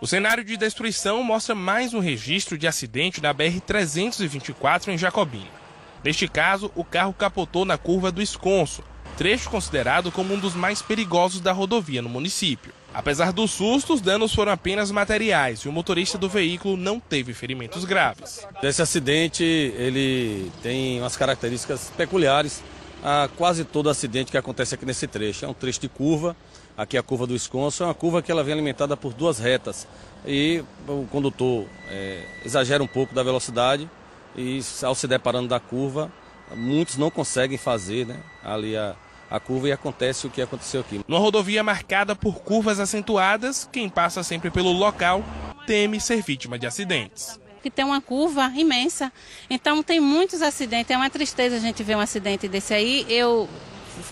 O cenário de destruição mostra mais um registro de acidente da BR-324 em Jacobina. Neste caso, o carro capotou na curva do Esconso, trecho considerado como um dos mais perigosos da rodovia no município. Apesar do susto, os danos foram apenas materiais e o motorista do veículo não teve ferimentos graves. Esse acidente ele tem umas características peculiares a quase todo acidente que acontece aqui nesse trecho. É um trecho de curva, aqui é a curva do esconso, é uma curva que ela vem alimentada por duas retas. E o condutor é, exagera um pouco da velocidade e ao se deparando da curva, muitos não conseguem fazer né, ali a, a curva e acontece o que aconteceu aqui. Numa rodovia marcada por curvas acentuadas, quem passa sempre pelo local teme ser vítima de acidentes que tem uma curva imensa. Então tem muitos acidentes. É uma tristeza a gente ver um acidente desse aí. Eu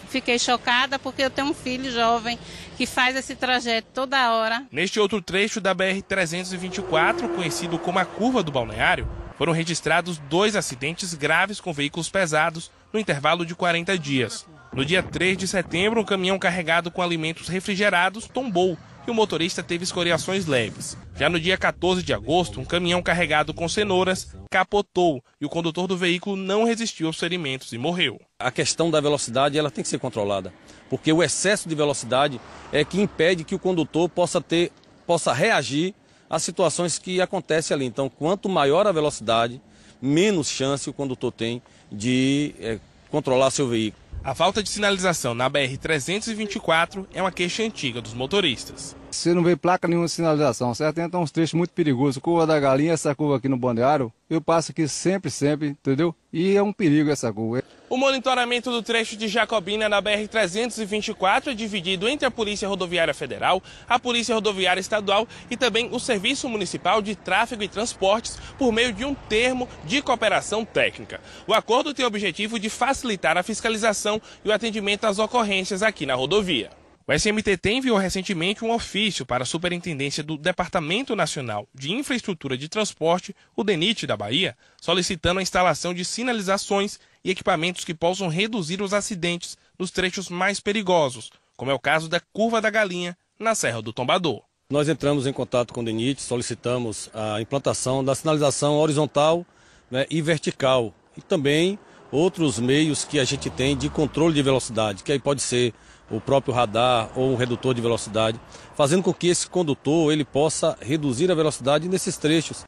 fiquei chocada porque eu tenho um filho jovem que faz esse trajeto toda hora. Neste outro trecho da BR-324, conhecido como a Curva do Balneário, foram registrados dois acidentes graves com veículos pesados no intervalo de 40 dias. No dia 3 de setembro, um caminhão carregado com alimentos refrigerados tombou e o motorista teve escoriações leves. Já no dia 14 de agosto, um caminhão carregado com cenouras capotou e o condutor do veículo não resistiu aos ferimentos e morreu. A questão da velocidade ela tem que ser controlada, porque o excesso de velocidade é que impede que o condutor possa ter, possa reagir às situações que acontecem ali. Então, quanto maior a velocidade, menos chance o condutor tem de é, controlar seu veículo. A falta de sinalização na BR-324 é uma queixa antiga dos motoristas. Você não vê placa nenhuma de sinalização, certo? Então, uns trechos muito perigosos. Curva da Galinha, essa curva aqui no Bandeiro, eu passo aqui sempre, sempre, entendeu? E é um perigo essa curva. O monitoramento do trecho de Jacobina na BR-324 é dividido entre a Polícia Rodoviária Federal, a Polícia Rodoviária Estadual e também o Serviço Municipal de Tráfego e Transportes por meio de um termo de cooperação técnica. O acordo tem o objetivo de facilitar a fiscalização e o atendimento às ocorrências aqui na rodovia. O SMTT enviou recentemente um ofício para a Superintendência do Departamento Nacional de Infraestrutura de Transporte, o DENIT da Bahia, solicitando a instalação de sinalizações e equipamentos que possam reduzir os acidentes nos trechos mais perigosos, como é o caso da Curva da Galinha, na Serra do Tombador. Nós entramos em contato com o DENIT, solicitamos a implantação da sinalização horizontal né, e vertical e também outros meios que a gente tem de controle de velocidade, que aí pode ser o próprio radar ou um redutor de velocidade, fazendo com que esse condutor ele possa reduzir a velocidade nesses trechos.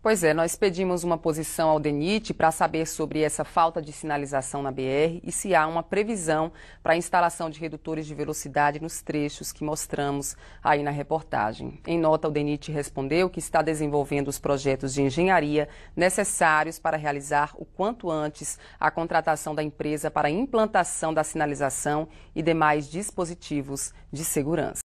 Pois é, nós pedimos uma posição ao DENIT para saber sobre essa falta de sinalização na BR e se há uma previsão para a instalação de redutores de velocidade nos trechos que mostramos aí na reportagem. Em nota, o DENIT respondeu que está desenvolvendo os projetos de engenharia necessários para realizar o quanto antes a contratação da empresa para a implantação da sinalização e demais dispositivos de segurança.